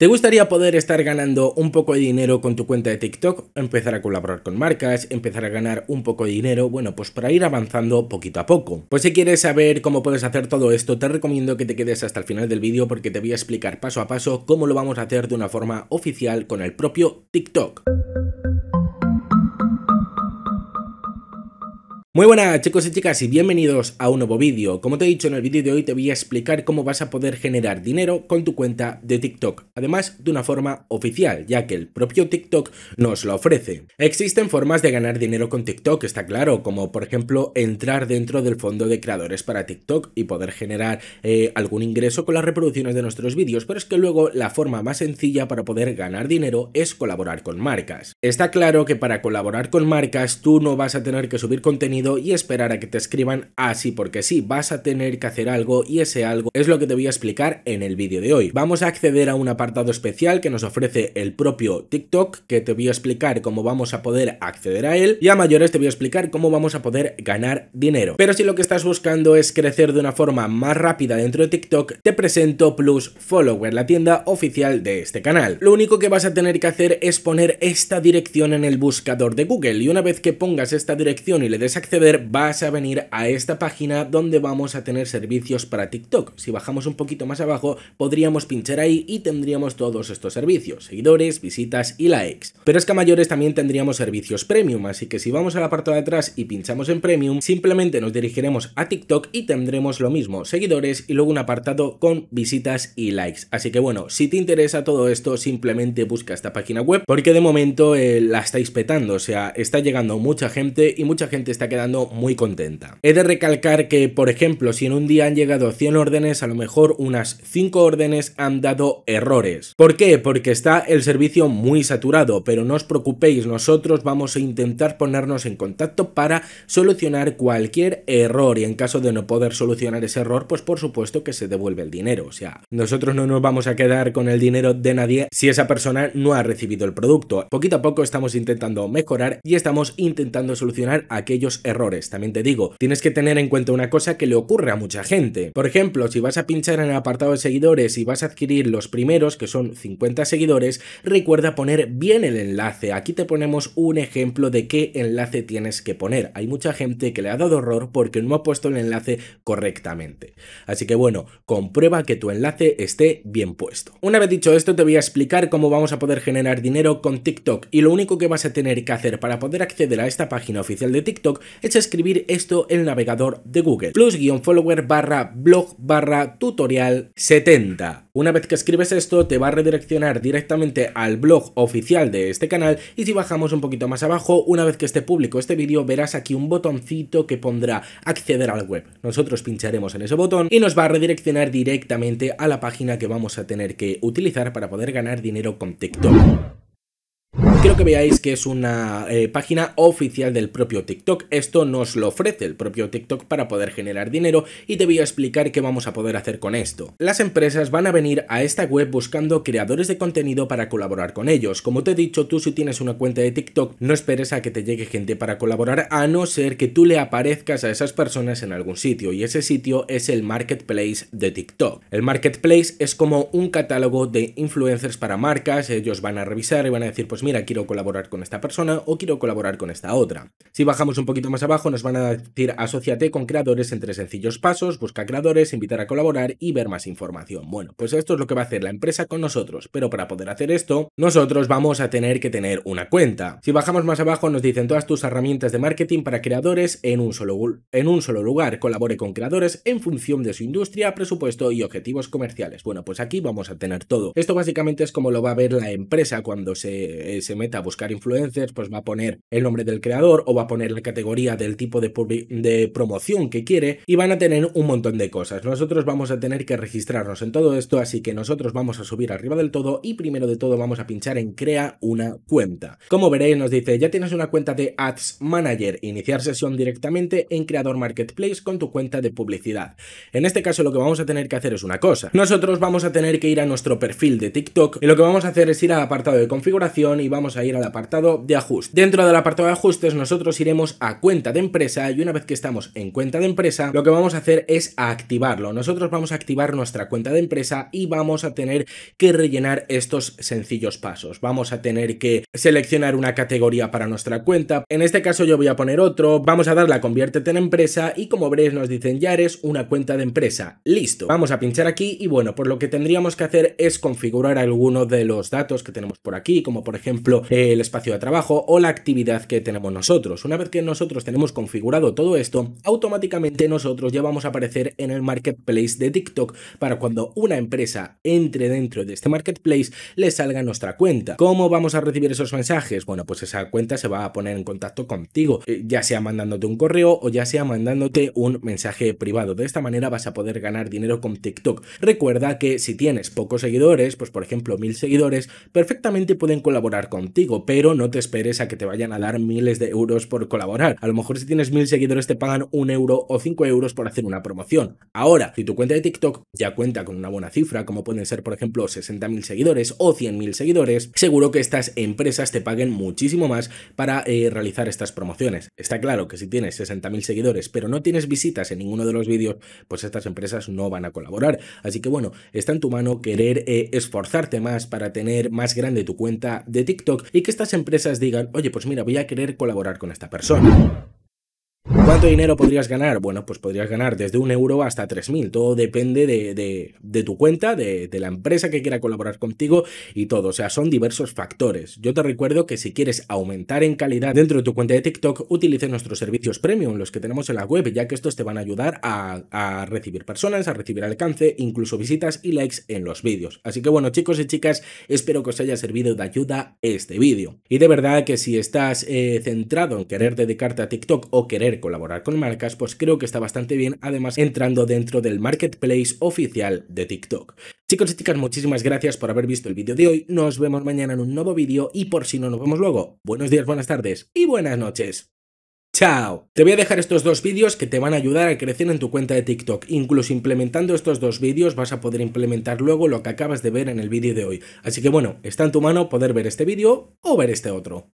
¿Te gustaría poder estar ganando un poco de dinero con tu cuenta de TikTok? Empezar a colaborar con marcas, empezar a ganar un poco de dinero, bueno, pues para ir avanzando poquito a poco. Pues si quieres saber cómo puedes hacer todo esto, te recomiendo que te quedes hasta el final del vídeo porque te voy a explicar paso a paso cómo lo vamos a hacer de una forma oficial con el propio TikTok. Muy buenas chicos y chicas y bienvenidos a un nuevo vídeo. Como te he dicho en el vídeo de hoy te voy a explicar cómo vas a poder generar dinero con tu cuenta de TikTok, además de una forma oficial, ya que el propio TikTok nos lo ofrece. Existen formas de ganar dinero con TikTok, está claro, como por ejemplo entrar dentro del fondo de creadores para TikTok y poder generar eh, algún ingreso con las reproducciones de nuestros vídeos, pero es que luego la forma más sencilla para poder ganar dinero es colaborar con marcas. Está claro que para colaborar con marcas tú no vas a tener que subir contenido y esperar a que te escriban así porque si vas a tener que hacer algo y ese algo es lo que te voy a explicar en el vídeo de hoy. Vamos a acceder a un apartado especial que nos ofrece el propio TikTok que te voy a explicar cómo vamos a poder acceder a él y a mayores te voy a explicar cómo vamos a poder ganar dinero. Pero si lo que estás buscando es crecer de una forma más rápida dentro de TikTok, te presento Plus Follower, la tienda oficial de este canal. Lo único que vas a tener que hacer es poner esta dirección en el buscador de Google y una vez que pongas esta dirección y le des acceso acceder vas a venir a esta página donde vamos a tener servicios para TikTok. Si bajamos un poquito más abajo, podríamos pinchar ahí y tendríamos todos estos servicios, seguidores, visitas y likes. Pero es que mayores también tendríamos servicios premium, así que si vamos al apartado de atrás y pinchamos en premium, simplemente nos dirigiremos a TikTok y tendremos lo mismo, seguidores y luego un apartado con visitas y likes. Así que bueno, si te interesa todo esto, simplemente busca esta página web, porque de momento eh, la estáis petando, o sea, está llegando mucha gente y mucha gente está quedando muy contenta. He de recalcar que, por ejemplo, si en un día han llegado 100 órdenes, a lo mejor unas 5 órdenes han dado errores. ¿Por qué? Porque está el servicio muy saturado, pero no os preocupéis, nosotros vamos a intentar ponernos en contacto para solucionar cualquier error y en caso de no poder solucionar ese error, pues por supuesto que se devuelve el dinero. O sea, nosotros no nos vamos a quedar con el dinero de nadie si esa persona no ha recibido el producto. Poquito a poco estamos intentando mejorar y estamos intentando solucionar aquellos errores errores. También te digo, tienes que tener en cuenta una cosa que le ocurre a mucha gente. Por ejemplo, si vas a pinchar en el apartado de seguidores y vas a adquirir los primeros, que son 50 seguidores, recuerda poner bien el enlace. Aquí te ponemos un ejemplo de qué enlace tienes que poner. Hay mucha gente que le ha dado error porque no ha puesto el enlace correctamente. Así que bueno, comprueba que tu enlace esté bien puesto. Una vez dicho esto, te voy a explicar cómo vamos a poder generar dinero con TikTok y lo único que vas a tener que hacer para poder acceder a esta página oficial de TikTok es escribir esto en el navegador de Google. Plus-follower barra blog barra tutorial 70. Una vez que escribes esto te va a redireccionar directamente al blog oficial de este canal y si bajamos un poquito más abajo, una vez que esté público este vídeo verás aquí un botoncito que pondrá acceder al web. Nosotros pincharemos en ese botón y nos va a redireccionar directamente a la página que vamos a tener que utilizar para poder ganar dinero con TikTok. Quiero que veáis que es una eh, página oficial del propio TikTok. Esto nos lo ofrece el propio TikTok para poder generar dinero y te voy a explicar qué vamos a poder hacer con esto. Las empresas van a venir a esta web buscando creadores de contenido para colaborar con ellos. Como te he dicho, tú si tienes una cuenta de TikTok, no esperes a que te llegue gente para colaborar, a no ser que tú le aparezcas a esas personas en algún sitio, y ese sitio es el marketplace de TikTok. El marketplace es como un catálogo de influencers para marcas, ellos van a revisar y van a decir, pues mira, quiero colaborar con esta persona o quiero colaborar con esta otra. Si bajamos un poquito más abajo, nos van a decir asociate con creadores entre sencillos pasos, busca creadores, invitar a colaborar y ver más información. Bueno, pues esto es lo que va a hacer la empresa con nosotros, pero para poder hacer esto, nosotros vamos a tener que tener una cuenta. Si bajamos más abajo, nos dicen todas tus herramientas de marketing para creadores en un solo, en un solo lugar, colabore con creadores en función de su industria, presupuesto y objetivos comerciales. Bueno, pues aquí vamos a tener todo. Esto básicamente es como lo va a ver la empresa cuando se eh, meta a buscar influencers, pues va a poner el nombre del creador o va a poner la categoría del tipo de, de promoción que quiere y van a tener un montón de cosas. Nosotros vamos a tener que registrarnos en todo esto, así que nosotros vamos a subir arriba del todo y primero de todo vamos a pinchar en crea una cuenta. Como veréis nos dice, ya tienes una cuenta de Ads Manager, iniciar sesión directamente en Creador Marketplace con tu cuenta de publicidad. En este caso lo que vamos a tener que hacer es una cosa. Nosotros vamos a tener que ir a nuestro perfil de TikTok y lo que vamos a hacer es ir al apartado de configuración y vamos a ir al apartado de ajustes. Dentro del apartado de ajustes nosotros iremos a cuenta de empresa y una vez que estamos en cuenta de empresa, lo que vamos a hacer es activarlo. Nosotros vamos a activar nuestra cuenta de empresa y vamos a tener que rellenar estos sencillos pasos. Vamos a tener que seleccionar una categoría para nuestra cuenta. En este caso yo voy a poner otro, vamos a darle a conviértete en empresa y como veréis nos dicen ya eres una cuenta de empresa. Listo. Vamos a pinchar aquí y bueno, por lo que tendríamos que hacer es configurar alguno de los datos que tenemos por aquí, como por ejemplo el espacio de trabajo o la actividad que tenemos nosotros. Una vez que nosotros tenemos configurado todo esto, automáticamente nosotros ya vamos a aparecer en el marketplace de TikTok para cuando una empresa entre dentro de este marketplace le salga nuestra cuenta. ¿Cómo vamos a recibir esos mensajes? Bueno, pues esa cuenta se va a poner en contacto contigo, eh, ya sea mandándote un correo o ya sea mandándote un mensaje privado. De esta manera vas a poder ganar dinero con TikTok. Recuerda que si tienes pocos seguidores, pues por ejemplo mil seguidores, perfectamente pueden colaborar con pero no te esperes a que te vayan a dar miles de euros por colaborar. A lo mejor si tienes mil seguidores te pagan un euro o cinco euros por hacer una promoción. Ahora, si tu cuenta de TikTok ya cuenta con una buena cifra, como pueden ser por ejemplo mil seguidores o mil seguidores, seguro que estas empresas te paguen muchísimo más para eh, realizar estas promociones. Está claro que si tienes mil seguidores pero no tienes visitas en ninguno de los vídeos, pues estas empresas no van a colaborar. Así que bueno, está en tu mano querer eh, esforzarte más para tener más grande tu cuenta de TikTok y que estas empresas digan, oye, pues mira, voy a querer colaborar con esta persona. ¿Cuánto dinero podrías ganar? Bueno, pues podrías ganar desde un euro hasta 3.000. Todo depende de, tu cuenta, de, la empresa que quiera colaborar contigo y todo. O sea, son diversos factores. Yo te recuerdo que si quieres aumentar en calidad dentro de tu cuenta de TikTok, utilice nuestros servicios premium, los que tenemos en la web, ya que estos te van a ayudar a, recibir personas, a recibir alcance, incluso visitas y likes en los vídeos. Así que bueno, chicos y chicas, espero que os haya servido de ayuda este vídeo. Y de verdad que si estás eh, centrado en querer dedicarte a TikTok o querer colaborar con marcas, pues creo que está bastante bien, además entrando dentro del marketplace oficial de TikTok. Chicos y chicas, muchísimas gracias por haber visto el vídeo de hoy, nos vemos mañana en un nuevo vídeo y por si no nos vemos luego, buenos días, buenas tardes y buenas noches. ¡Chao! Te voy a dejar estos dos vídeos que te van a ayudar a crecer en tu cuenta de TikTok. Incluso implementando estos dos vídeos vas a poder implementar luego lo que acabas de ver en el vídeo de hoy. Así que bueno, está en tu mano poder ver este vídeo o ver este otro.